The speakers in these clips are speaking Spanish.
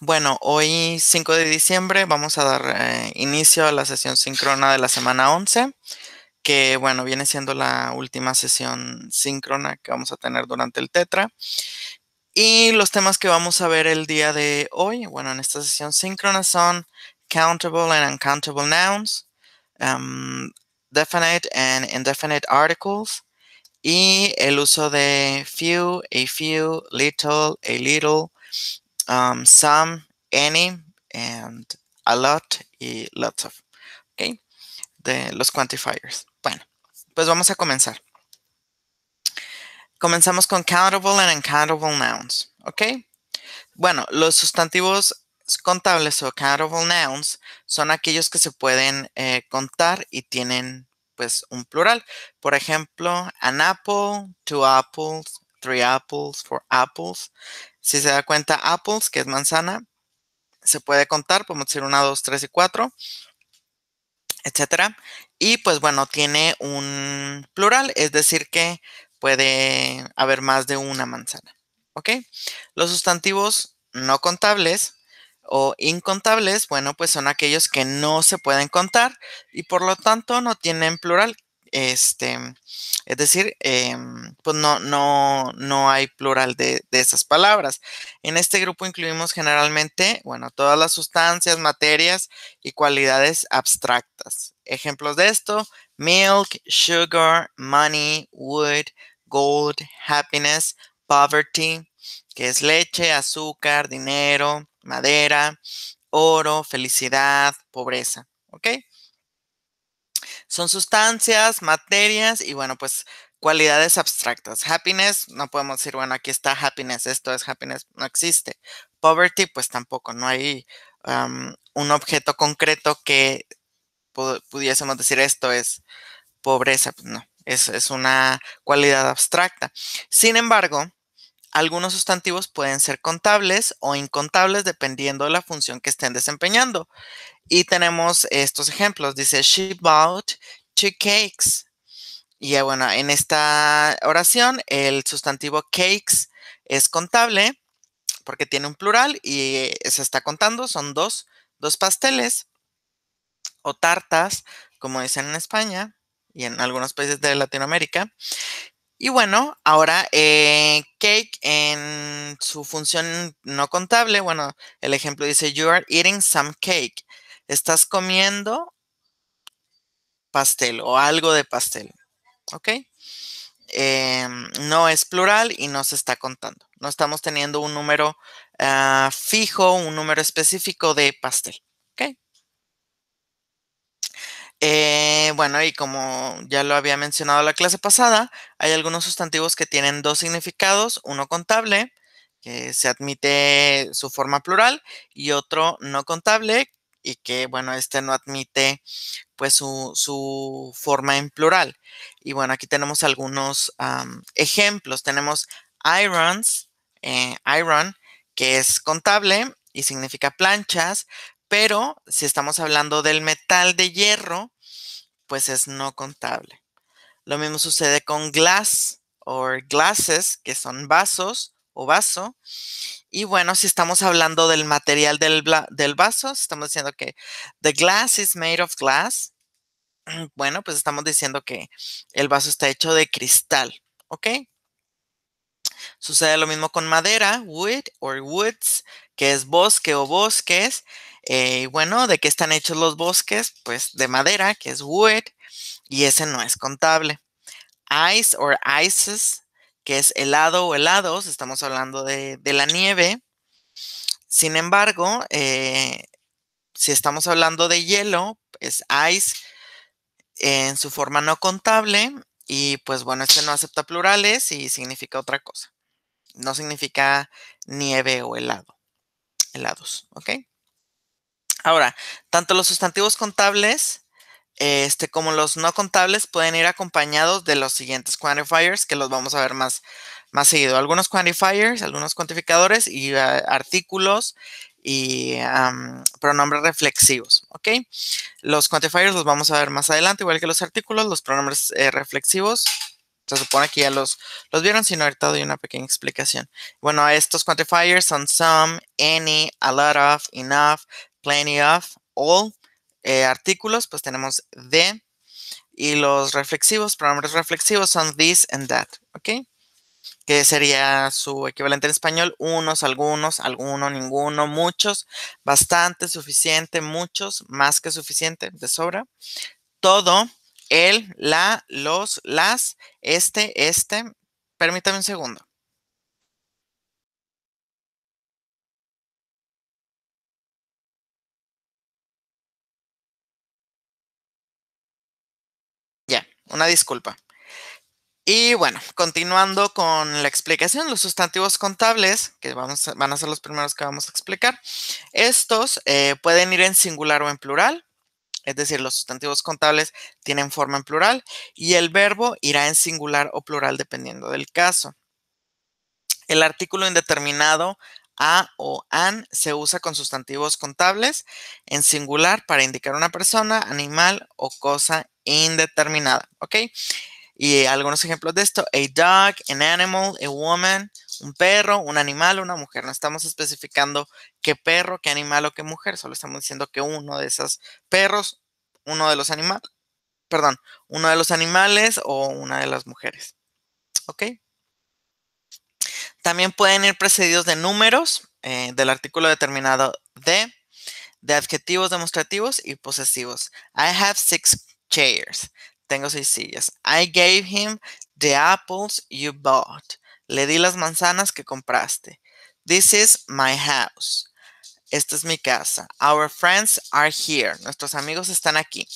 Bueno, hoy 5 de diciembre vamos a dar eh, inicio a la sesión síncrona de la semana 11, que bueno, viene siendo la última sesión síncrona que vamos a tener durante el Tetra. Y los temas que vamos a ver el día de hoy, bueno, en esta sesión síncrona son countable and uncountable nouns, um, definite and indefinite articles, y el uso de few, a few, little, a little, Um, some, any, and a lot y lots of. ¿Ok? De los quantifiers. Bueno, pues vamos a comenzar. Comenzamos con countable and uncountable nouns. ¿Ok? Bueno, los sustantivos contables o countable nouns son aquellos que se pueden eh, contar y tienen pues un plural. Por ejemplo, an apple, two apples, three apples, four apples. Si se da cuenta, apples, que es manzana, se puede contar, podemos decir una, dos, tres y cuatro, etcétera. Y pues bueno, tiene un plural, es decir que puede haber más de una manzana. ¿Ok? Los sustantivos no contables o incontables, bueno, pues son aquellos que no se pueden contar y por lo tanto no tienen plural este, es decir, em, pues no, no, no hay plural de, de esas palabras. En este grupo incluimos generalmente, bueno, todas las sustancias, materias y cualidades abstractas. Ejemplos de esto, milk, sugar, money, wood, gold, happiness, poverty, que es leche, azúcar, dinero, madera, oro, felicidad, pobreza. ¿Ok? Son sustancias, materias y bueno, pues cualidades abstractas. Happiness, no podemos decir, bueno, aquí está happiness, esto es happiness, no existe. Poverty, pues tampoco, no hay un objeto concreto que pudiésemos decir esto es pobreza, pues, no, es, es una cualidad abstracta. Sin embargo, algunos sustantivos pueden ser contables o incontables dependiendo de la función que estén desempeñando. Y tenemos estos ejemplos. Dice, she bought two cakes. Y bueno, en esta oración el sustantivo cakes es contable porque tiene un plural y se está contando, son dos, dos pasteles o tartas, como dicen en España y en algunos países de Latinoamérica. Y bueno, ahora eh, cake en su función no contable, bueno, el ejemplo dice, you are eating some cake estás comiendo pastel o algo de pastel. ¿Ok? Eh, no es plural y no se está contando. No estamos teniendo un número ah, fijo, un número específico de pastel. ¿Ok? Eh, bueno, y como ya lo había mencionado la clase pasada, hay algunos sustantivos que tienen dos significados, uno contable, que se admite su forma plural, y otro no contable, y que, bueno, este no admite pues su, su forma en plural. Y bueno, aquí tenemos algunos ejemplos. Tenemos irons, eh, iron, que es contable y significa planchas, pero si estamos hablando del metal de hierro, pues es no contable. Lo mismo sucede con glass o glasses, que son vasos o vaso, y bueno, si estamos hablando del material del, del vaso, estamos diciendo que the glass is made of glass. Bueno, pues estamos diciendo que el vaso está hecho de cristal, ¿ok? Sucede lo mismo con madera, wood or woods, que es bosque o bosques. Eh, y bueno, ¿de qué están hechos los bosques? Pues de madera, que es wood, y ese no es contable. Ice or ices, que es helado o helados, estamos hablando de, la nieve. Sin embargo, eh, si estamos hablando de hielo, es ice en su forma no contable y pues bueno, este no acepta plurales y significa otra cosa. No significa nieve o helado. Helados, ¿ok? Ahora, tanto los sustantivos contables este, como los no contables pueden ir acompañados de los siguientes quantifiers que los vamos a ver más, más seguido. Algunos quantifiers, algunos cuantificadores y ah, artículos y pronombres reflexivos, ¿ok? Los quantifiers los vamos a ver más adelante, igual que los artículos, los pronombres eh, reflexivos. Se supone que ya los, los vieron, sino ahorita doy una pequeña explicación. Bueno, estos quantifiers son some, any, a lot of, enough, plenty of, all eh, artículos, pues tenemos de. Y los reflexivos, pronombres reflexivos son this and that, ¿ok? Que sería su equivalente en español, unos, algunos, alguno, ninguno, muchos, bastante, suficiente, muchos, más que suficiente, de sobra. Todo, el, la, los, las, este, este. Permítame un segundo. Una disculpa. Y bueno, continuando con la explicación, los sustantivos contables, que vamos van a ser los primeros que vamos a explicar, estos eh, pueden ir en singular o en plural, es decir, los sustantivos contables tienen forma en plural y el verbo irá en singular o plural dependiendo del caso. El artículo indeterminado a o an se usa con sustantivos contables en singular para indicar una persona, animal o cosa indeterminada. ¿Ok? Y algunos ejemplos de esto, a dog, an animal, a woman, un perro, un animal, una mujer. No estamos especificando qué perro, qué animal o qué mujer, solo estamos diciendo que uno de esos perros, uno de los animales, perdón, uno de los animales o una de las mujeres. ¿Ok? También pueden ir precedidos de números eh, del artículo determinado de, de adjetivos demostrativos y posesivos. I have six chairs. Tengo seis sillas. I gave him the apples you bought. Le di las manzanas que compraste. This is my house. Esta es mi casa. Our friends are here. Nuestros amigos están aquí.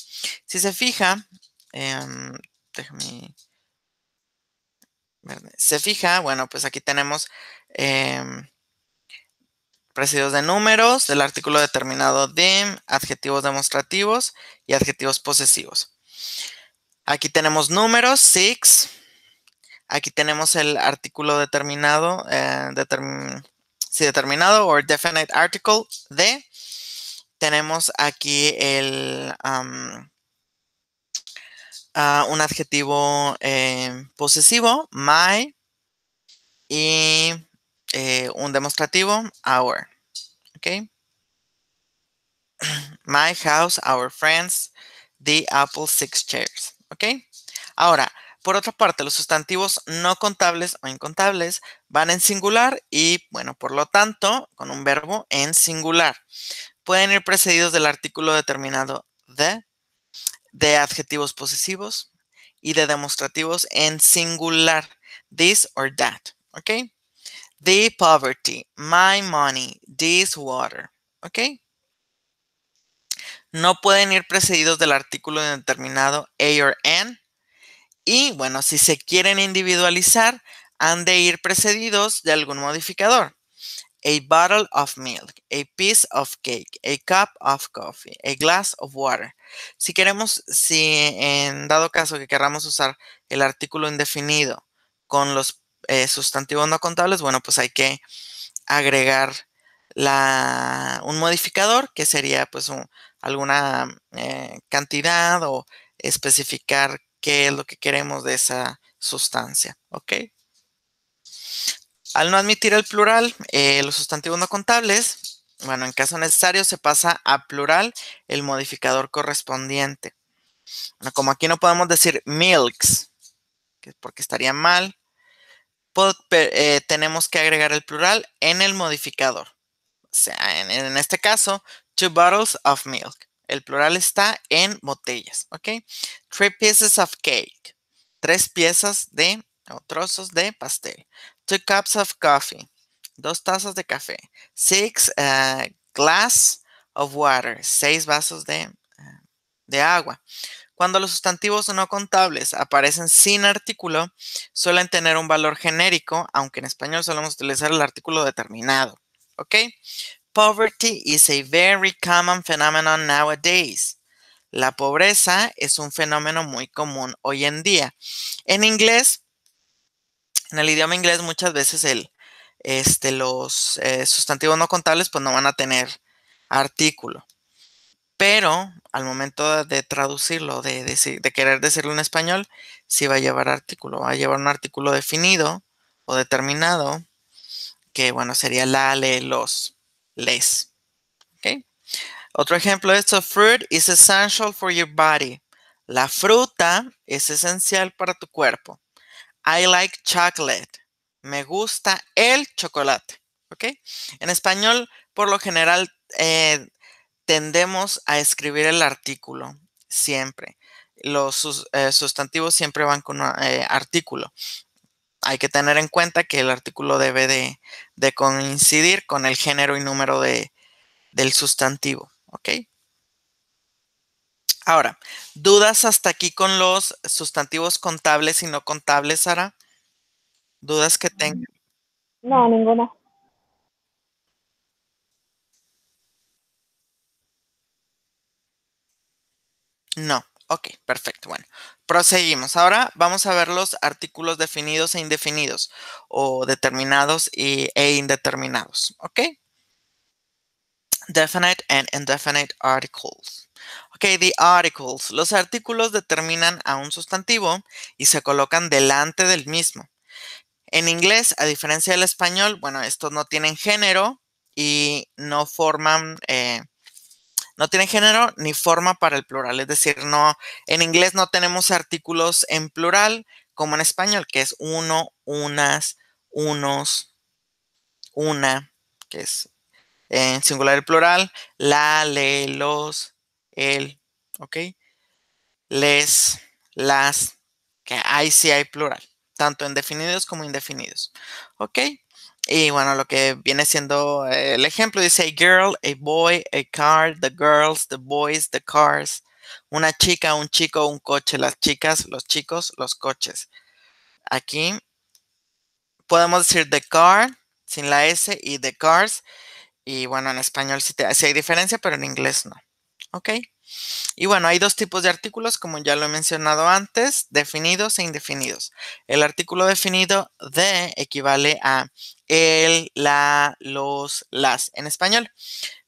Si se fija, em, déjame se fija, bueno, pues aquí tenemos em, presidios de números, del artículo determinado de, adjetivos demostrativos y adjetivos posesivos. Aquí tenemos números, six. Aquí tenemos el artículo determinado, eh, determinado o definite article de. Tenemos aquí el un adjetivo eh, posesivo, my, y eh, un demostrativo, our. ¿Ok? My house, our friends, the apple six chairs. ¿Ok? Ahora, por otra parte, los sustantivos no contables o incontables van en singular y, bueno, por lo tanto, con un verbo en singular. Pueden ir precedidos del artículo determinado the, de adjetivos posesivos y de demostrativos en singular. This or that. ¿Ok? The poverty, my money, this water. ¿Ok? No pueden ir precedidos del artículo determinado a or N. Y bueno, si se quieren individualizar, han de ir precedidos de algún modificador a bottle of milk, a piece of cake, a cup of coffee, a glass of water. Si queremos, si en dado caso que queramos usar el artículo indefinido con los eh, sustantivos no contables, bueno, pues hay que agregar un modificador que sería pues alguna eh, cantidad o especificar qué es lo que queremos de esa sustancia, ¿ok? Al no admitir el plural, eh, los sustantivos no contables, bueno, en caso necesario se pasa a plural el modificador correspondiente. como aquí no podemos decir milks, porque estaría mal, eh, tenemos que agregar el plural en el modificador. O sea, en, en este caso, two bottles of milk. El plural está en botellas, ¿ok? Three pieces of cake. Tres piezas de o trozos de pastel two cups of coffee, dos tazas de café, six glasses uh, glass of water, seis vasos de, uh, de agua. Cuando los sustantivos no contables aparecen sin artículo, suelen tener un valor genérico, aunque en español solemos utilizar el artículo determinado. ¿Ok? Poverty is a very common phenomenon nowadays. La pobreza es un fenómeno muy común hoy en día. En inglés, en el idioma inglés muchas veces el, este, los eh, sustantivos no contables pues no van a tener artículo. Pero al momento de traducirlo, de, querer decirlo en español, sí va a llevar artículo. Va a llevar un artículo definido o determinado, que bueno, sería la, le, los, les. Otro ejemplo es, fruit is essential for your body. La fruta es esencial para tu cuerpo. I like chocolate. Me gusta el chocolate. ¿Ok? En español, por lo general, eh, tendemos a escribir el artículo siempre. Los eh, sustantivos siempre van con eh, artículo. Hay que tener en cuenta que el artículo debe de, coincidir con el género y número de, del sustantivo. ¿Ok? Ahora, ¿dudas hasta aquí con los sustantivos contables y no contables, Sara? ¿Dudas que tengan? Mm. No, ninguna. No, ok, perfecto. Bueno, proseguimos. Ahora vamos a ver los artículos definidos e indefinidos o determinados e indeterminados, ¿ok? Definite and indefinite articles. Ok, the articles. Los artículos determinan a un sustantivo y se colocan delante del mismo. En inglés, a diferencia del español, bueno, estos no tienen género y no forman, eh, no tienen género ni forma para el plural. Es decir, no, en inglés no tenemos artículos en plural como en español, que es uno, unas, unos, una, que es eh, en singular y plural, la, le, los, el, ¿ok? Les, las, que ahí sí hay plural, tanto en definidos como indefinidos, ¿ok? Y bueno, lo que viene siendo el ejemplo dice a girl, a boy, a car, the girls, the boys, the cars. Una chica, un chico, un coche. Las chicas, los chicos, los coches. Aquí podemos decir the car sin la S y the cars. Y bueno, en español sí, te, sí hay diferencia, pero en inglés no. ¿Ok? Y bueno, hay dos tipos de artículos, como ya lo he mencionado antes, definidos e indefinidos. El artículo definido de equivale a el, la, los, las en español.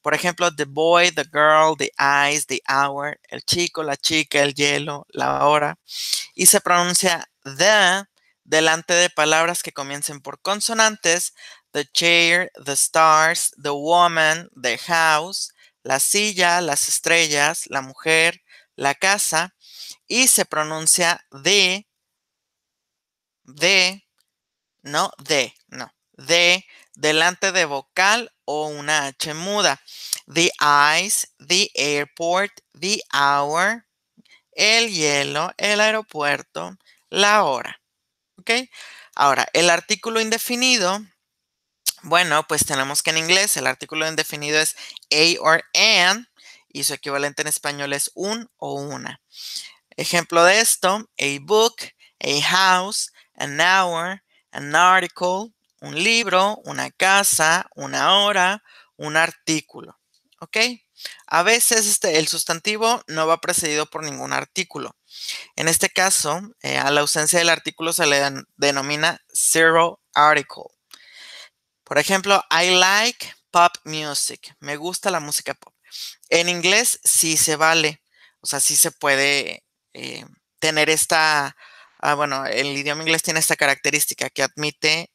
Por ejemplo, the boy, the girl, the eyes, the hour, el chico, la chica, el hielo, la hora. Y se pronuncia the delante de palabras que comiencen por consonantes, the chair, the stars, the woman, the house, la silla, las estrellas, la mujer, la casa, y se pronuncia de, de, no, de, no, de, delante de vocal o una H muda. The ice, the airport, the hour, el hielo, el aeropuerto, la hora. ¿Ok? Ahora, el artículo indefinido bueno, pues tenemos que en inglés el artículo indefinido es a or an y su equivalente en español es un o una. Ejemplo de esto, a book, a house, an hour, an article, un libro, una casa, una hora, un artículo. ¿Ok? A veces este, el sustantivo no va precedido por ningún artículo. En este caso, eh, a la ausencia del artículo se le denomina zero article. Por ejemplo, I like pop music. Me gusta la música pop. En inglés sí se vale. O sea, sí se puede eh, tener esta... Ah, bueno, el idioma inglés tiene esta característica que admite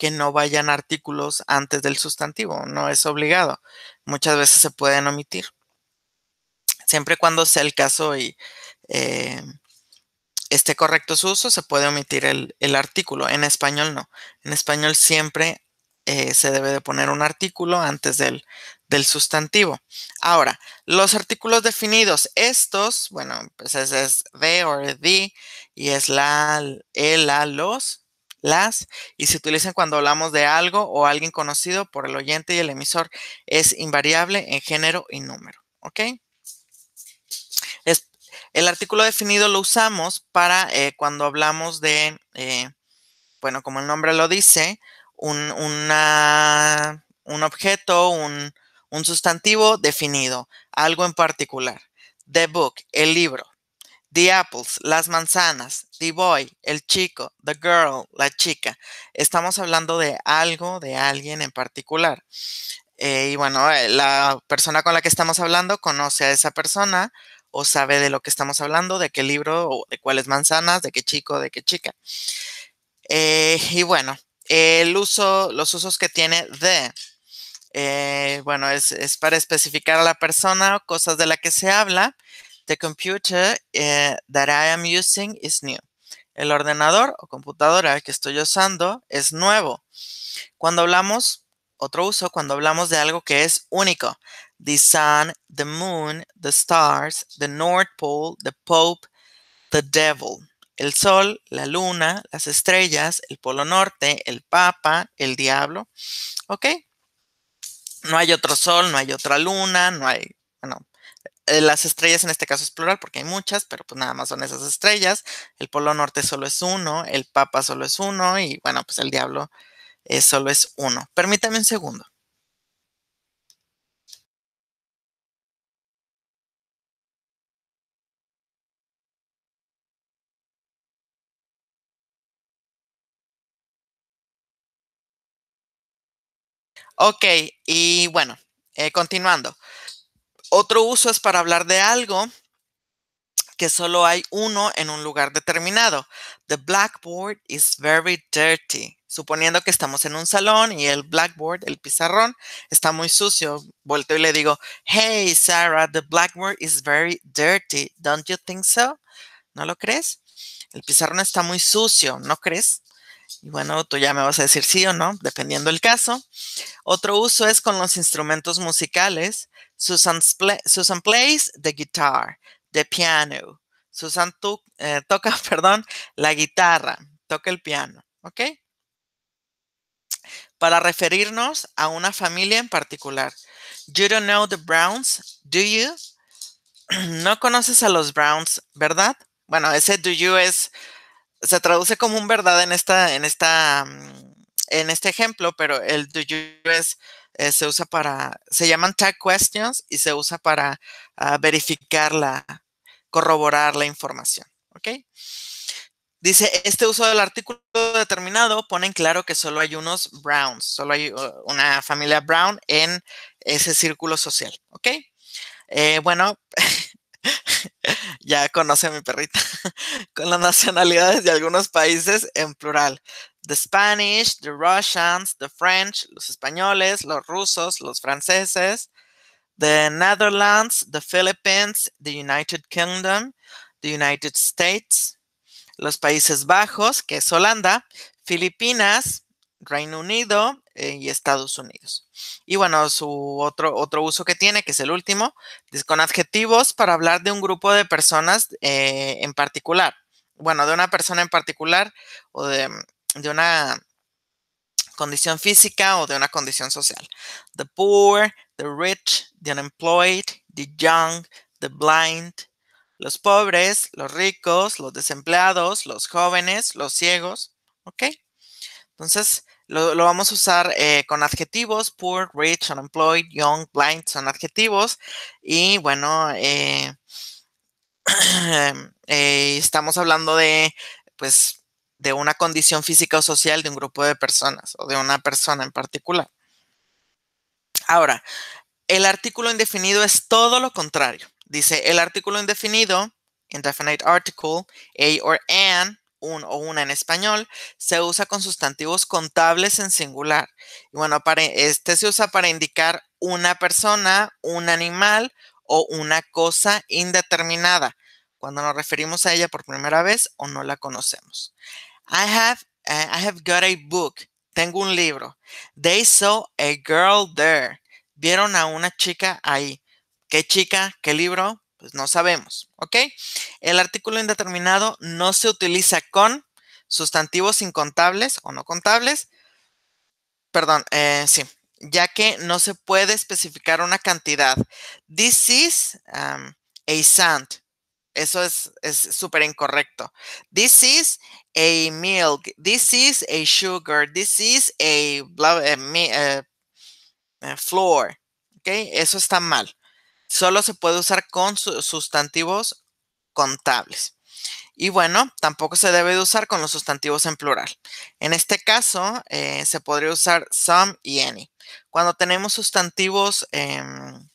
que no vayan artículos antes del sustantivo, no es obligado. Muchas veces se pueden omitir. Siempre cuando sea el caso y eh, esté correcto su uso, se puede omitir el, artículo. En español no. En español siempre eh, se debe de poner un artículo antes del, sustantivo. Ahora, los artículos definidos, estos, bueno, pues es, es de o the y es la, el, la, los, las, y se utilizan cuando hablamos de algo o alguien conocido por el oyente y el emisor. Es invariable en género y número, ¿ok? el artículo definido lo usamos para eh, cuando hablamos de, eh, bueno, como el nombre lo dice, un, un objeto, un, sustantivo definido, algo en particular. The book, el libro. The apples, las manzanas. The boy, el chico. The girl, la chica. Estamos hablando de algo, de alguien en particular. Eh, y bueno, eh, la persona con la que estamos hablando conoce a esa persona o sabe de lo que estamos hablando, de qué libro, de cuáles manzanas, de qué chico, de qué chica. Eh, y bueno, el uso, los usos que tiene de. Eh, bueno, es, es, para especificar a la persona o cosas de la que se habla. The computer eh, that I am using is new. El ordenador o computadora que estoy usando es nuevo. Cuando hablamos, otro uso, cuando hablamos de algo que es único. The sun, the moon, the stars, the North Pole, the Pope, the devil el Sol, la Luna, las estrellas, el Polo Norte, el Papa, el Diablo. ¿Ok? No hay otro Sol, no hay otra Luna, no hay, bueno, eh, las estrellas en este caso es plural porque hay muchas, pero pues nada más son esas estrellas. El Polo Norte solo es uno, el Papa solo es uno y bueno, pues el Diablo solo es uno. Permítame un segundo. Ok, y bueno, eh, continuando. Otro uso es para hablar de algo que solo hay uno en un lugar determinado. The blackboard is very dirty. Suponiendo que estamos en un salón y el blackboard, el pizarrón, está muy sucio. Vuelto y le digo, hey Sarah, the blackboard is very dirty. Don't you think so? ¿No lo crees? El pizarrón está muy sucio, ¿no crees? Y bueno, tú ya me vas a decir sí o no, dependiendo del caso. Otro uso es con los instrumentos musicales. Susan, plays the guitar, the piano. Susan eh, toca, perdón, la guitarra, toca el piano, ¿ok? Para referirnos a una familia en particular. You don't know the Browns, do you? No conoces a los Browns, ¿verdad? Bueno, ese do you es se traduce como un verdad en esta, en esta, en este ejemplo, pero el do you es, eh, se usa para, se llaman tag questions y se usa para ah, verificar la, corroborar la información, ¿ok? Dice, este uso del artículo determinado pone en claro que solo hay unos Browns, solo hay uh, una familia Brown en ese círculo social, ¿ok? Eh, bueno, ya conoce a mi perrita, con las nacionalidades de algunos países en plural. The Spanish, the Russians, the French, los españoles, los rusos, los franceses, the Netherlands, the Philippines, the United Kingdom, the United States, los Países Bajos, que es Holanda, Filipinas, Reino Unido eh, y Estados Unidos. Y bueno, su otro, otro uso que tiene, que es el último, es con adjetivos para hablar de un grupo de personas eh, en particular. Bueno, de una persona en particular o de, de una condición física o de una condición social. The poor, the rich, the unemployed, the young, the blind, los pobres, los ricos, los desempleados, los jóvenes, los ciegos, ¿ok? Entonces, lo, vamos a usar eh, con adjetivos, poor, rich, unemployed, young, blind, son adjetivos. Y bueno, eh, eh, estamos hablando de, pues, de una condición física o social de un grupo de personas o de una persona en particular. Ahora, el artículo indefinido es todo lo contrario. Dice, el artículo indefinido, indefinite article, a or an, un o una en español, se usa con sustantivos contables en singular. Y bueno, para, este se usa para indicar una persona, un animal o una cosa indeterminada, cuando nos referimos a ella por primera vez o no la conocemos. I have, eh, I have got a book. Tengo un libro. They saw a girl there. Vieron a una chica ahí. ¿Qué chica? ¿Qué libro? Pues no sabemos, ¿ok? El artículo indeterminado no se utiliza con sustantivos incontables o no contables, perdón, eh, sí, ya que no se puede especificar una cantidad. This is um, a sand. Eso es súper incorrecto. This is a milk. This is a sugar. This is a, eh, eh, floor. ¿Ok? Eso está mal. Solo se puede usar con sustantivos contables. Y bueno, tampoco se debe de usar con los sustantivos en plural. En este caso, eh, se podría usar some y any. Cuando tenemos sustantivos em,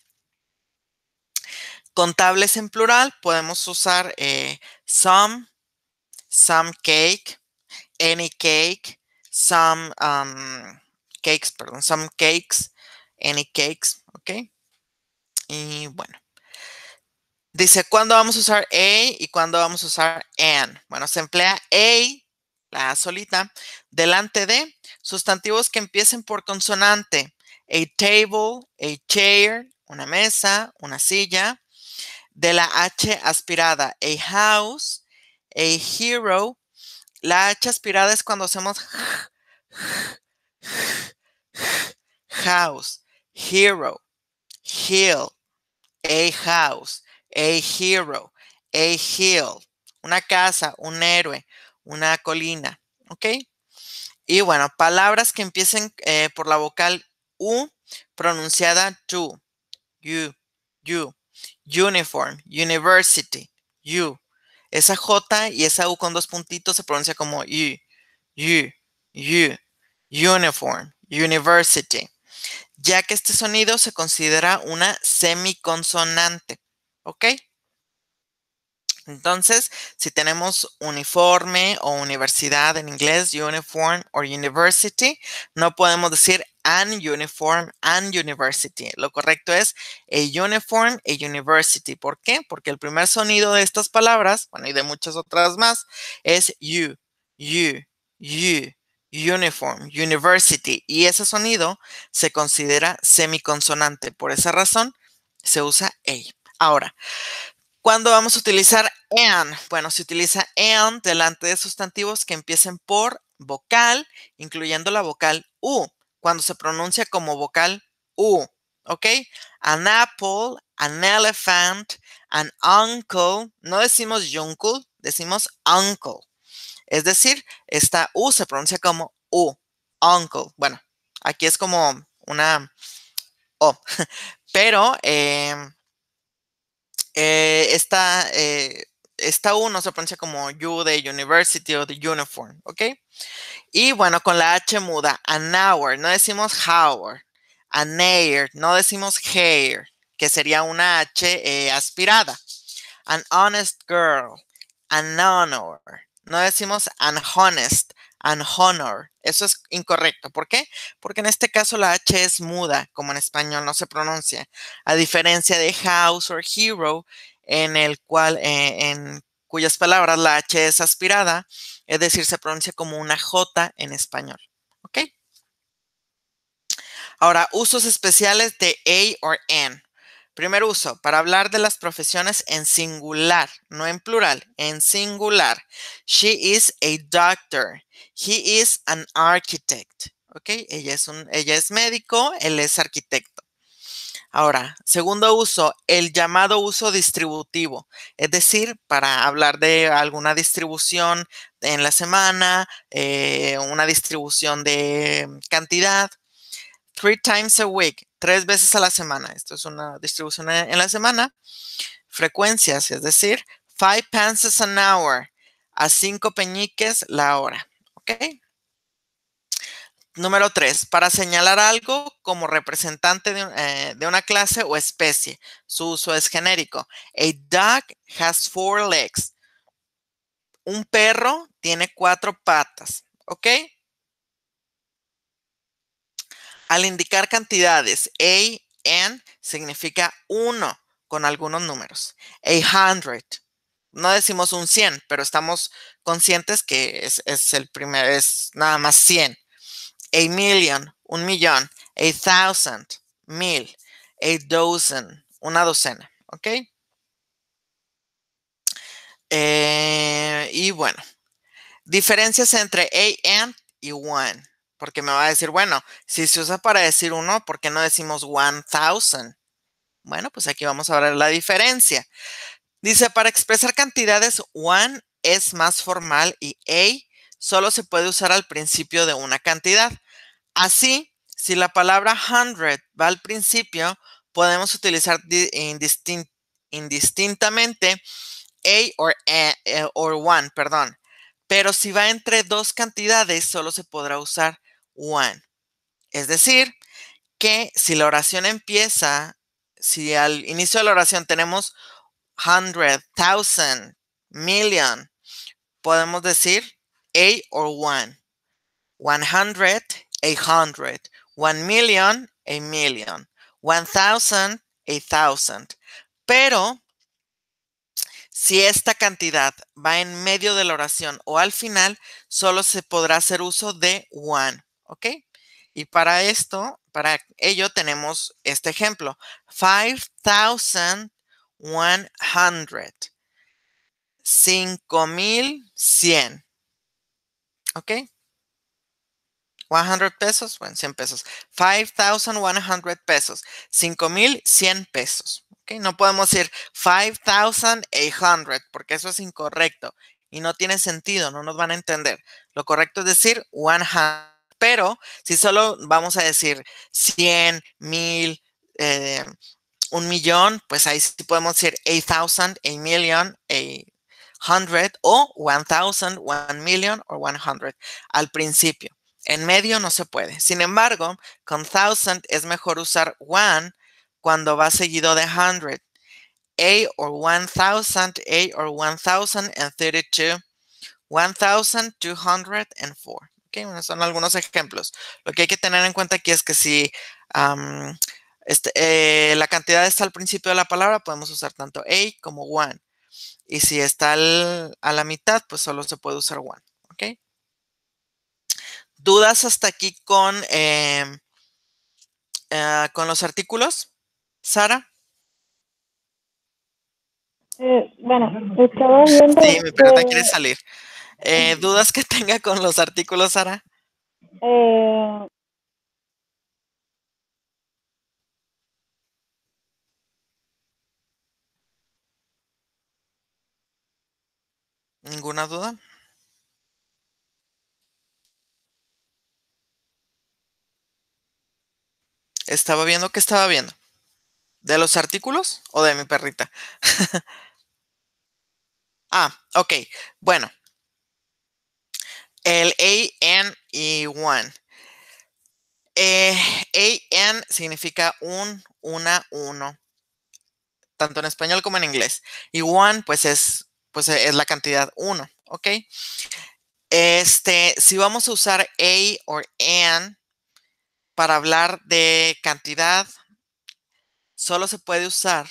contables en plural, podemos usar eh, some, some cake, any cake, some um, cakes, perdón, some cakes, any cakes, ¿ok? Y bueno. Dice, ¿cuándo vamos a usar a y cuándo vamos a usar an? Bueno, se emplea a, la solita, delante de sustantivos que empiecen por consonante. A table, a chair, una mesa, una silla. De la H aspirada, a house, a hero. La H aspirada es cuando hacemos house, hero, hill, a house, a hero, a hill, una casa, un héroe, una colina, ¿ok? Y bueno, palabras que empiecen eh, por la vocal U pronunciada tu. you, you, uniform, university, you. Esa J y esa U con dos puntitos se pronuncia como you, you, you, uniform, university ya que este sonido se considera una semiconsonante. ¿Ok? Entonces, si tenemos uniforme o universidad en inglés, uniform or university, no podemos decir an uniform, an university. Lo correcto es a uniform, a university. ¿Por qué? Porque el primer sonido de estas palabras, bueno, y de muchas otras más, es you, you, you, uniform, university, y ese sonido se considera semiconsonante. Por esa razón se usa a. Ahora, ¿cuándo vamos a utilizar an? Bueno, se utiliza an delante de sustantivos que empiecen por vocal, incluyendo la vocal u, cuando se pronuncia como vocal u, ¿ok? An apple, an elephant, an uncle. No decimos uncle, decimos uncle. Es decir, esta U se pronuncia como U, uncle. Bueno, aquí es como una O, pero em, eh, eh, esta, U no se pronuncia como U de university o de uniform, ¿ok? Y bueno, con la H muda, an hour, no decimos hour, an air, no decimos hair, que sería una H eh, aspirada. An honest girl, an honor, no decimos unhonest, honest, honor. Eso es incorrecto. ¿Por qué? Porque en este caso la H es muda, como en español no se pronuncia. A diferencia de house or hero, en el cual, eh, en cuyas palabras la H es aspirada, es decir, se pronuncia como una J en español. ¿Ok? Ahora, usos especiales de A or N. Primer uso, para hablar de las profesiones en singular, no en plural, en singular. She is a doctor. He is an architect. ¿Ok? Ella es, un, ella es médico, él es arquitecto. Ahora, segundo uso, el llamado uso distributivo, es decir, para hablar de alguna distribución en la semana, eh, una distribución de cantidad. Three times a week, tres veces a la semana. Esto es una distribución en la semana. Frecuencias, es decir, five pences an hour, a cinco peñiques la hora. ¿Ok? Número tres, para señalar algo como representante de, eh, una clase o especie. Su uso es genérico. A dog has four legs. Un perro tiene cuatro patas. ¿Ok? Al indicar cantidades, a n significa uno con algunos números. A hundred. No decimos un 100, pero estamos conscientes que es, el primer, es nada más 100. A million, un millón. A thousand, mil. A dozen, una docena. ¿Ok? Eh, y bueno, diferencias entre a and y one porque me va a decir, bueno, si se usa para decir uno, ¿por qué no decimos one thousand? Bueno, pues aquí vamos a ver la diferencia. Dice, para expresar cantidades, one es más formal y a solo se puede usar al principio de una cantidad. Así, si la palabra hundred va al principio, podemos utilizar indistintamente a e, eh, or, one, perdón. Pero si va entre dos cantidades, solo se podrá usar one. Es decir, que si la oración empieza, si al inicio de la oración tenemos hundred, thousand, million, podemos decir a or one. One hundred, a hundred. One million, a million. One thousand, a thousand. Pero si esta cantidad va en medio de la oración o al final, solo se podrá hacer uso de one. ¿ok? Y para esto, para ello tenemos este ejemplo, 5100, 5100, ¿ok? 100 pesos, bueno, 100 pesos. 5,100 pesos. 5,100 pesos. ¿okay? No podemos decir 5,800 porque eso es incorrecto y no tiene sentido, no nos van a entender. Lo correcto es decir 100 pero si solo vamos a decir 100, 1000, eh, millón, pues ahí sí podemos decir 8,000, a million, a o 1,000, 1 million o 100 al principio. En medio no se puede. Sin embargo, con 1,000 es mejor usar 1 cuando va seguido de 100. A or 1000, A or 1032, 1204 son algunos ejemplos. Lo que hay que tener en cuenta aquí es que si este, eh, la cantidad está al principio de la palabra, podemos usar tanto a como one. Y si está a la mitad, pues solo se puede usar one. ¿Dudas hasta aquí con, em, eh, con los artículos? Sara. Eh, bueno, estaba viendo. Sí, mi quiere salir. Eh, ¿Dudas que tenga con los artículos, Sara? Eh, ¿Ninguna duda? Estaba viendo qué estaba viendo. ¿De los artículos o de mi perrita? ah, ok. Bueno, el a n y e 1 eh, a n significa un, una, uno. Tanto en español como en inglés. Y one, pues es, pues eh, es la cantidad uno, ¿ok? Este, si vamos a usar A o N para hablar de cantidad, solo se puede usar,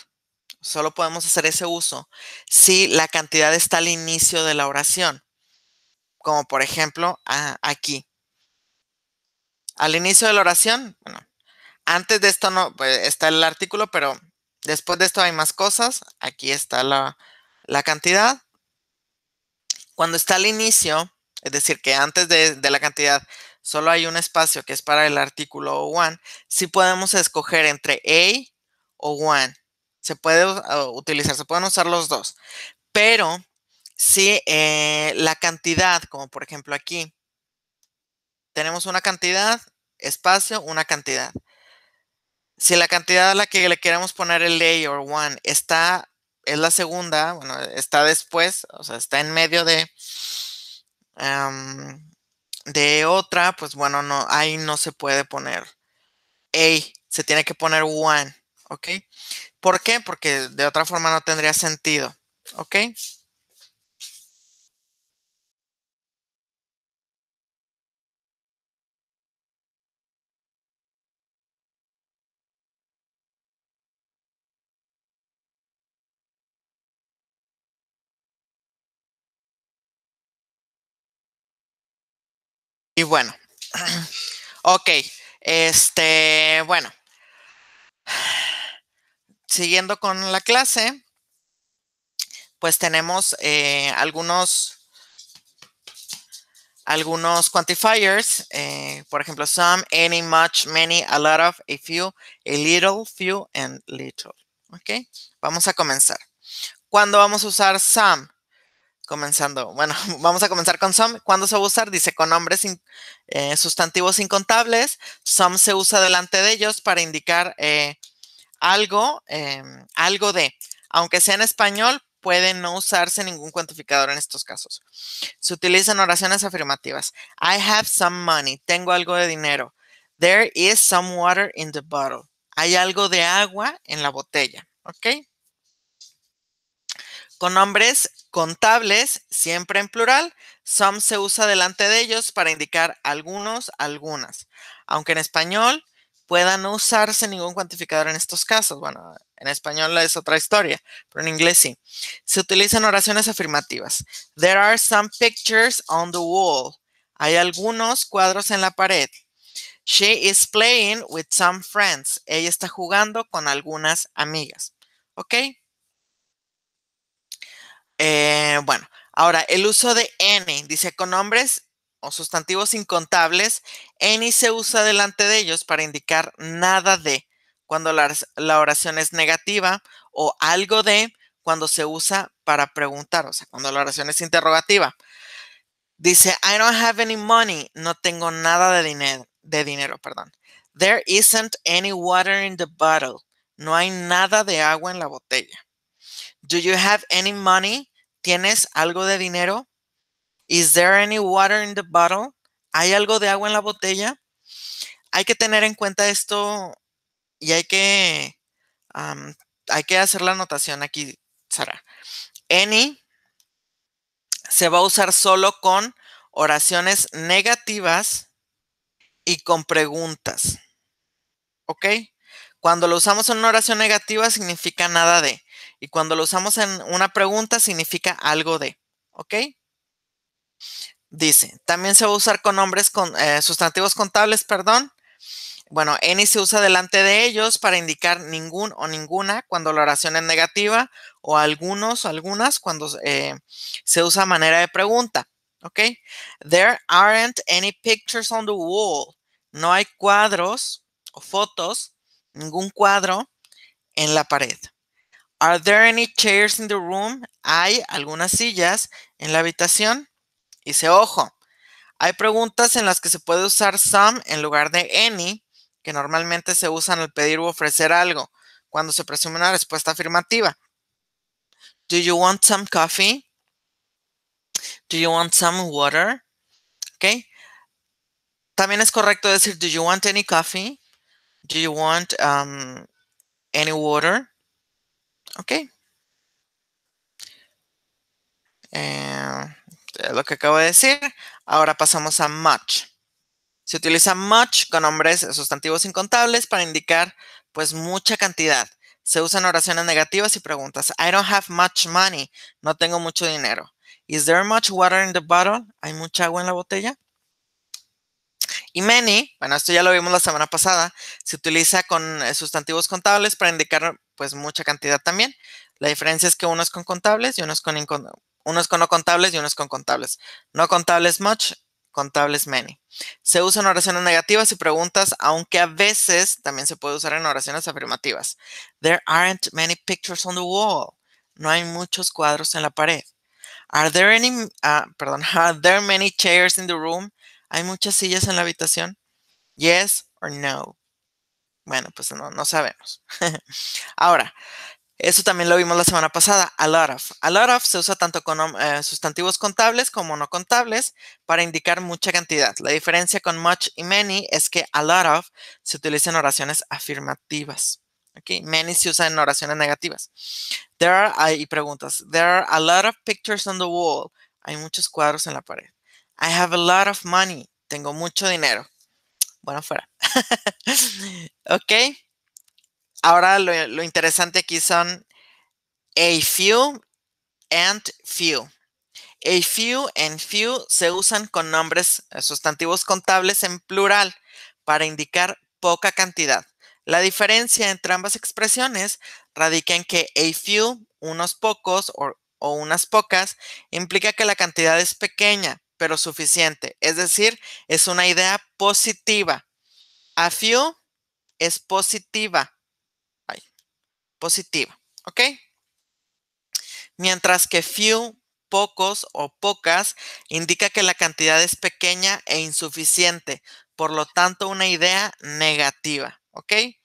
solo podemos hacer ese uso si la cantidad está al inicio de la oración como por ejemplo ah, aquí. Al inicio de la oración, bueno, antes de esto no pues, está el artículo, pero después de esto hay más cosas. Aquí está la, cantidad. Cuando está al inicio, es decir, que antes de, la cantidad solo hay un espacio que es para el artículo one, sí podemos escoger entre A o one. Se puede utilizar, se pueden usar los dos. Pero si eh, la cantidad, como por ejemplo aquí, tenemos una cantidad, espacio, una cantidad. Si la cantidad a la que le queremos poner el o one está, es la segunda, bueno, está después, o sea, está en medio de, de otra, pues bueno, no, ahí no se puede poner A, se tiene que poner one ¿ok? ¿Por qué? Porque de otra forma no tendría sentido, ¿ok? Y bueno, ok, este, bueno, siguiendo con la clase, pues tenemos eh, algunos algunos quantifiers, eh, por ejemplo, some, any, much, many, a lot of, a few, a little, few, and little. ¿Ok? Vamos a comenzar. ¿Cuándo vamos a usar some? comenzando. Bueno, vamos a comenzar con some. ¿Cuándo se va a usar? Dice con nombres, eh, sustantivos incontables. Some se usa delante de ellos para indicar eh, algo, em, algo de. Aunque sea en español, puede no usarse ningún cuantificador en estos casos. Se utilizan oraciones afirmativas. I have some money. Tengo algo de dinero. There is some water in the bottle. Hay algo de agua en la botella. ¿Ok? Con nombres contables, siempre en plural, some se usa delante de ellos para indicar algunos, algunas. Aunque en español pueda no usarse ningún cuantificador en estos casos. Bueno, en español es otra historia, pero en inglés sí. Se utilizan oraciones afirmativas. There are some pictures on the wall. Hay algunos cuadros en la pared. She is playing with some friends. Ella está jugando con algunas amigas. ¿Ok? Eh, bueno, ahora el uso de any, dice con nombres o sustantivos incontables, any se usa delante de ellos para indicar nada de cuando la, oración es negativa o algo de cuando se usa para preguntar, o sea, cuando la oración es interrogativa. Dice, I don't have any money. No tengo nada de dinero, de dinero, perdón. There isn't any water in the bottle. No hay nada de agua en la botella. Do you have any money? ¿Tienes algo de dinero? Is there any water in the bottle? ¿Hay algo de agua en la botella? Hay que tener en cuenta esto y hay que, um, hay que hacer la anotación aquí, Sara. Any se va a usar solo con oraciones negativas y con preguntas. ¿Ok? Cuando lo usamos en una oración negativa significa nada de. Y cuando lo usamos en una pregunta, significa algo de. ¿Ok? Dice, también se va a usar con nombres con eh, sustantivos contables, perdón. Bueno, any se usa delante de ellos para indicar ningún o ninguna cuando la oración es negativa o algunos o algunas cuando eh, se usa manera de pregunta. ¿Ok? There aren't any pictures on the wall. No hay cuadros o fotos, ningún cuadro en la pared. Are there any chairs in the room? ¿Hay algunas sillas en la habitación? Hice ojo, hay preguntas en las que se puede usar some en lugar de any, que normalmente se usan al pedir u ofrecer algo, cuando se presume una respuesta afirmativa. Do you want some coffee? Do you want some water? Okay. También es correcto decir, do you want any coffee? Do you want um, any water? Ok. Eh, lo que acabo de decir. Ahora pasamos a much. Se utiliza much con nombres sustantivos incontables para indicar pues mucha cantidad. Se usan oraciones negativas y preguntas. I don't have much money. No tengo mucho dinero. Is there much water in the bottle? ¿Hay mucha agua en la botella? Y many, bueno, esto ya lo vimos la semana pasada, se utiliza con eh, sustantivos contables para indicar pues mucha cantidad también. La diferencia es que uno es con contables y uno es con, con no contables y uno es con contables. No contables much, contables many. Se usa en oraciones negativas y preguntas, aunque a veces también se puede usar en oraciones afirmativas. There aren't many pictures on the wall. No hay muchos cuadros en la pared. Are there any, ah, perdón, are there many chairs in the room? ¿Hay muchas sillas en la habitación? Yes or no. Bueno, pues no, sabemos. Ahora, eso también lo vimos la semana pasada, a lot of. A lot of se usa tanto con eh, sustantivos contables como no contables para indicar mucha cantidad. La diferencia con much y many es que a lot of se utiliza en oraciones afirmativas. Okay. Many se usa en oraciones negativas. There are, hay preguntas. There are a lot of pictures on the wall. Hay muchos cuadros en la pared. I have a lot of money. Tengo mucho dinero bueno, fuera. ok. Ahora lo, interesante aquí son a few and few. A few and few se usan con nombres eh, sustantivos contables en plural para indicar poca cantidad. La diferencia entre ambas expresiones radica en que a few, unos pocos o unas pocas, implica que la cantidad es pequeña, pero suficiente. Es decir, es una idea positiva. A few es positiva. positiva, ¿ok? Mientras que few, pocos o pocas, indica que la cantidad es pequeña e insuficiente. Por lo tanto, una idea negativa, ¿ok? I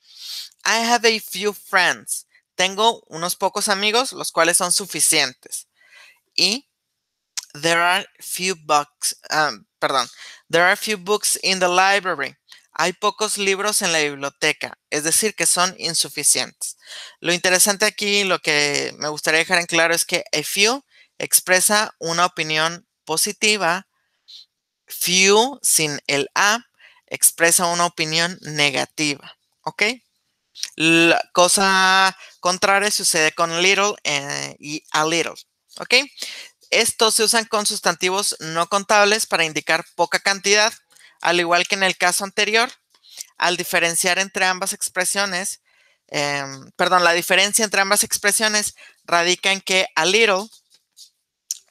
have a few friends. Tengo unos pocos amigos, los cuales son suficientes. Y There are few books, um, perdón, there are few books in the library. Hay pocos libros en la biblioteca, es decir, que son insuficientes. Lo interesante aquí, lo que me gustaría dejar en claro es que a few expresa una opinión positiva, few sin el a expresa una opinión negativa, ¿ok? La cosa contraria sucede con little eh, y a little, ¿ok? Estos se usan con sustantivos no contables para indicar poca cantidad, al igual que en el caso anterior, al diferenciar entre ambas expresiones, em, perdón, la diferencia entre ambas expresiones radica en que a little,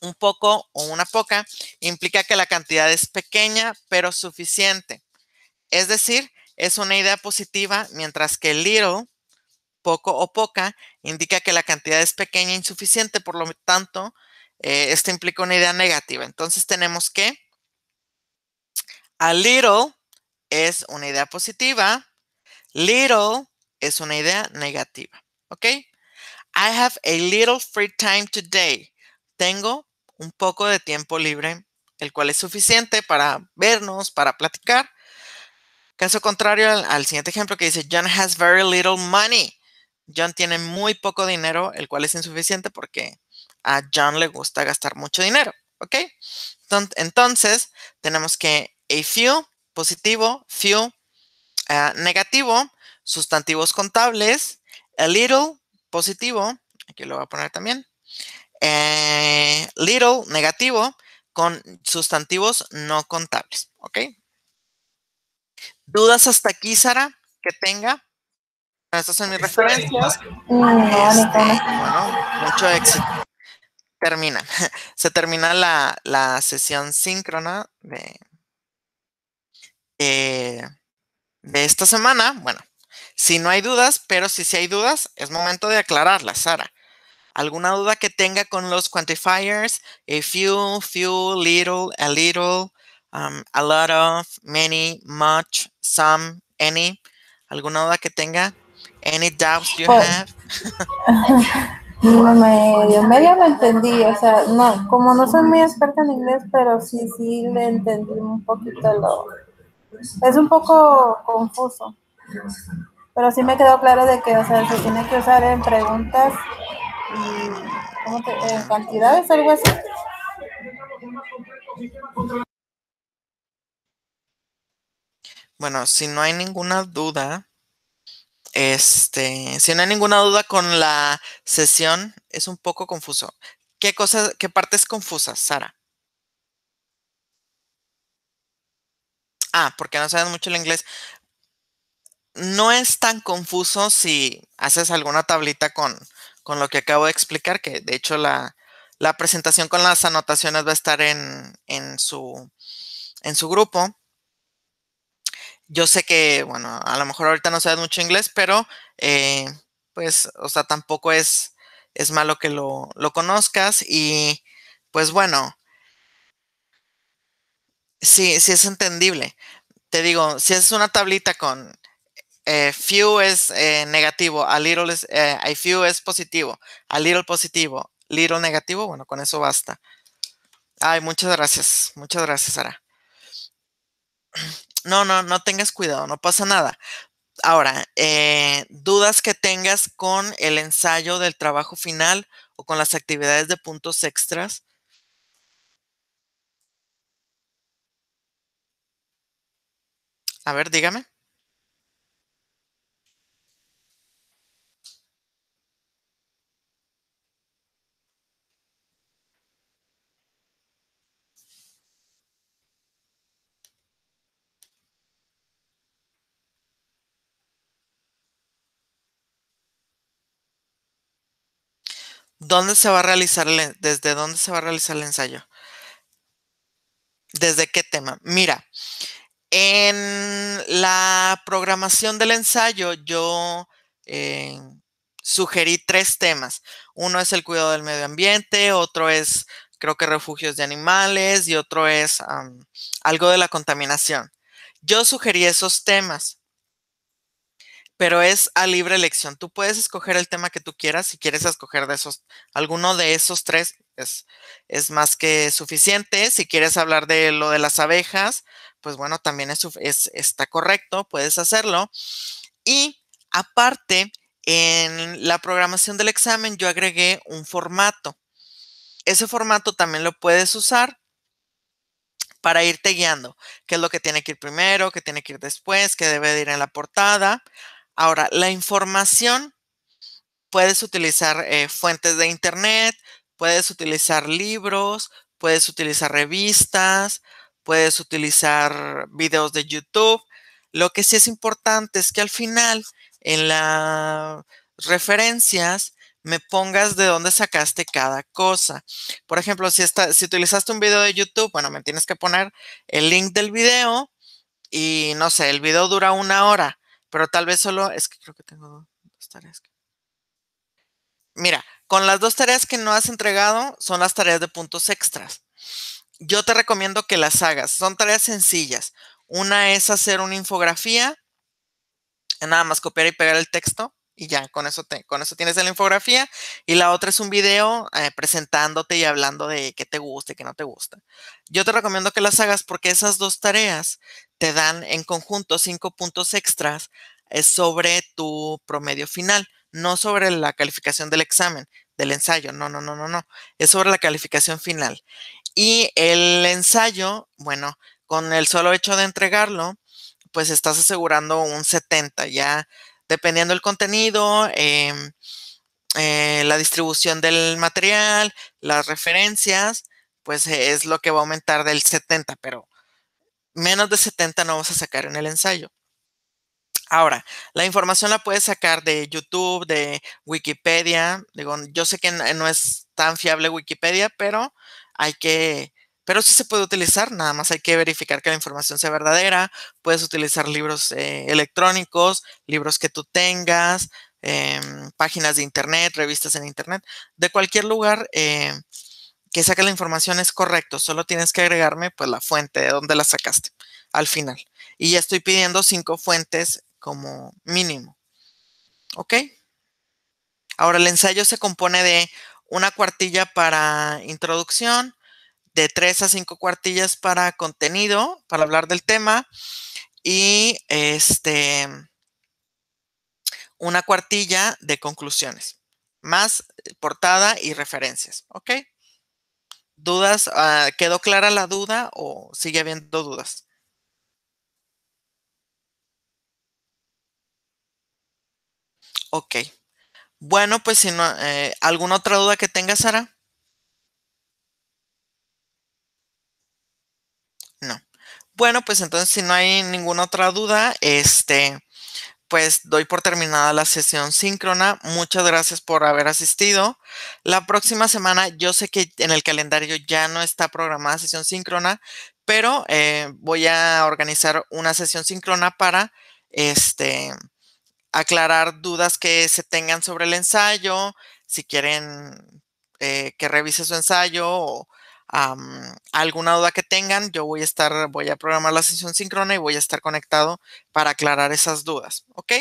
un poco o una poca, implica que la cantidad es pequeña pero suficiente. Es decir, es una idea positiva, mientras que little, poco o poca, indica que la cantidad es pequeña e insuficiente, por lo tanto, eh, esto implica una idea negativa. Entonces tenemos que a little es una idea positiva, little es una idea negativa, ¿ok? I have a little free time today. Tengo un poco de tiempo libre, el cual es suficiente para vernos, para platicar. Caso contrario al, al siguiente ejemplo que dice, John has very little money. John tiene muy poco dinero, el cual es insuficiente porque a John le gusta gastar mucho dinero, ¿ok? Entonces, tenemos que a few, positivo, few, ah, negativo, sustantivos contables, a little, positivo, aquí lo voy a poner también, eh, little, negativo, con sustantivos no contables, ¿ok? ¿Dudas hasta aquí, Sara, que tenga? Estas son mis referencias. Este, bueno, mucho éxito termina. Se termina la, sesión síncrona eh, de, esta semana. Bueno, si no hay dudas, pero si sí hay dudas, es momento de aclararlas, Sara. ¿Alguna duda que tenga con los quantifiers? A few, few, little, a little, um, a lot of, many, much, some, any. ¿Alguna duda que tenga? Any doubts you oh. have? medio, medio lo entendí, o sea, no, como no soy muy experta en inglés, pero sí, sí le entendí un poquito lo... Es un poco confuso, pero sí me quedó claro de que, o sea, se tiene que usar en preguntas y en cantidades, algo así. Bueno, si no hay ninguna duda, este, si no hay ninguna duda con la sesión, es un poco confuso. ¿Qué cosas, qué partes confusas, Sara? Ah, porque no sabes mucho el inglés. No es tan confuso si haces alguna tablita con, con lo que acabo de explicar, que de hecho la, la presentación con las anotaciones va a estar en, en, su, en su grupo yo sé que, bueno, a lo mejor ahorita no sabes mucho inglés, pero eh, pues, o sea, tampoco es, es malo que lo, conozcas y pues bueno, sí, sí es entendible. Te digo, si es una tablita con eh, few es eh, negativo, a little es, a few es positivo, a little positivo, little negativo, bueno, con eso basta. Ay, muchas gracias, muchas gracias, Sara. No, no, no tengas cuidado, no pasa nada. Ahora, eh, dudas que tengas con el ensayo del trabajo final o con las actividades de puntos extras. A ver, dígame. ¿Dónde se va a realizar el, desde dónde se va a realizar el ensayo? ¿Desde qué tema? Mira, en la programación del ensayo yo eh, sugerí tres temas. Uno es el cuidado del medio ambiente, otro es creo que refugios de animales y otro es algo de la contaminación. Yo sugerí esos temas pero es a libre elección. Tú puedes escoger el tema que tú quieras, si quieres escoger de esos, alguno de esos tres es, más que suficiente. Si quieres hablar de lo de las abejas, pues bueno, también es, está correcto, puedes hacerlo. Y aparte, en la programación del examen yo agregué un formato. Ese formato también lo puedes usar para irte guiando, qué es lo que tiene que ir primero, qué tiene que ir después, qué debe de ir en la portada. Ahora, la información, puedes utilizar eh, fuentes de Internet, puedes utilizar libros, puedes utilizar revistas, puedes utilizar videos de YouTube. Lo que sí es importante es que al final, en las referencias, me pongas de dónde sacaste cada cosa. Por ejemplo, si, si utilizaste un video de YouTube, bueno, me tienes que poner el link del video y no sé, el video dura una hora. Pero tal vez solo, es que creo que tengo dos tareas. Mira, con las dos tareas que no has entregado son las tareas de puntos extras. Yo te recomiendo que las hagas. Son tareas sencillas. Una es hacer una infografía, nada más copiar y pegar el texto y ya, con eso, con eso tienes la infografía. Y la otra es un video eh, presentándote y hablando de qué te gusta y qué no te gusta. Yo te recomiendo que las hagas porque esas dos tareas te dan en conjunto cinco puntos extras eh, sobre tu promedio final, no sobre la calificación del examen, del ensayo, no, no, no, no, no, es sobre la calificación final. Y el ensayo, bueno, con el solo hecho de entregarlo, pues estás asegurando un 70, ya dependiendo el contenido, em, eh, la distribución del material, las referencias, pues eh, es lo que va a aumentar del 70, pero menos de 70 no vas a sacar en el ensayo. Ahora, la información la puedes sacar de YouTube, de Wikipedia. Digo, yo sé que no es tan fiable Wikipedia, pero hay que, pero sí se puede utilizar, nada más hay que verificar que la información sea verdadera. Puedes utilizar libros eh, electrónicos, libros que tú tengas, em, páginas de internet, revistas en internet, de cualquier lugar. Eh, que saque la información es correcto, solo tienes que agregarme pues la fuente de dónde la sacaste al final. Y ya estoy pidiendo cinco fuentes como mínimo. ¿Ok? Ahora el ensayo se compone de una cuartilla para introducción, de tres a cinco cuartillas para contenido, para hablar del tema, y este una cuartilla de conclusiones, más eh, portada y referencias. ¿Ok? ¿Dudas? Ah, ¿Quedó clara la duda o sigue habiendo dudas? Ok. Bueno, pues si no, eh, ¿alguna otra duda que tenga, Sara? No. Bueno, pues entonces si no hay ninguna otra duda, este, pues doy por terminada la sesión síncrona. Muchas gracias por haber asistido. La próxima semana, yo sé que en el calendario ya no está programada sesión síncrona, pero eh, voy a organizar una sesión síncrona para este, aclarar dudas que se tengan sobre el ensayo, si quieren eh, que revise su ensayo o alguna duda que tengan, yo voy a estar, voy a programar la sesión síncrona y voy a estar conectado para aclarar esas dudas, ¿ok?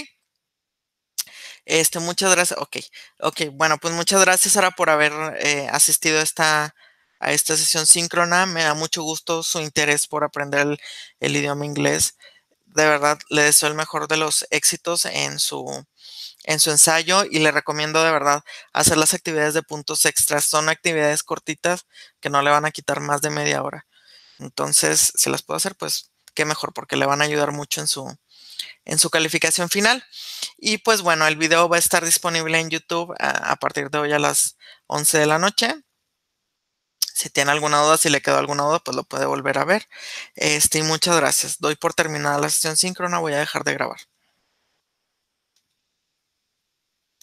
Este, muchas gracias, ok, ok, bueno, pues muchas gracias Sara por haber eh, asistido a esta, a esta sesión síncrona, me da mucho gusto su interés por aprender el idioma inglés, de verdad, le deseo el mejor de los éxitos en su en su ensayo y le recomiendo de verdad hacer las actividades de puntos extras. Son actividades cortitas que no le van a quitar más de media hora. Entonces, si las puedo hacer, pues qué mejor, porque le van a ayudar mucho en su, en su calificación final. Y pues bueno, el video va a estar disponible en YouTube a, partir de hoy a las 11 de la noche. Si tiene alguna duda, si le quedó alguna duda, pues lo puede volver a ver. Este, y muchas gracias. Doy por terminada la sesión síncrona, voy a dejar de grabar.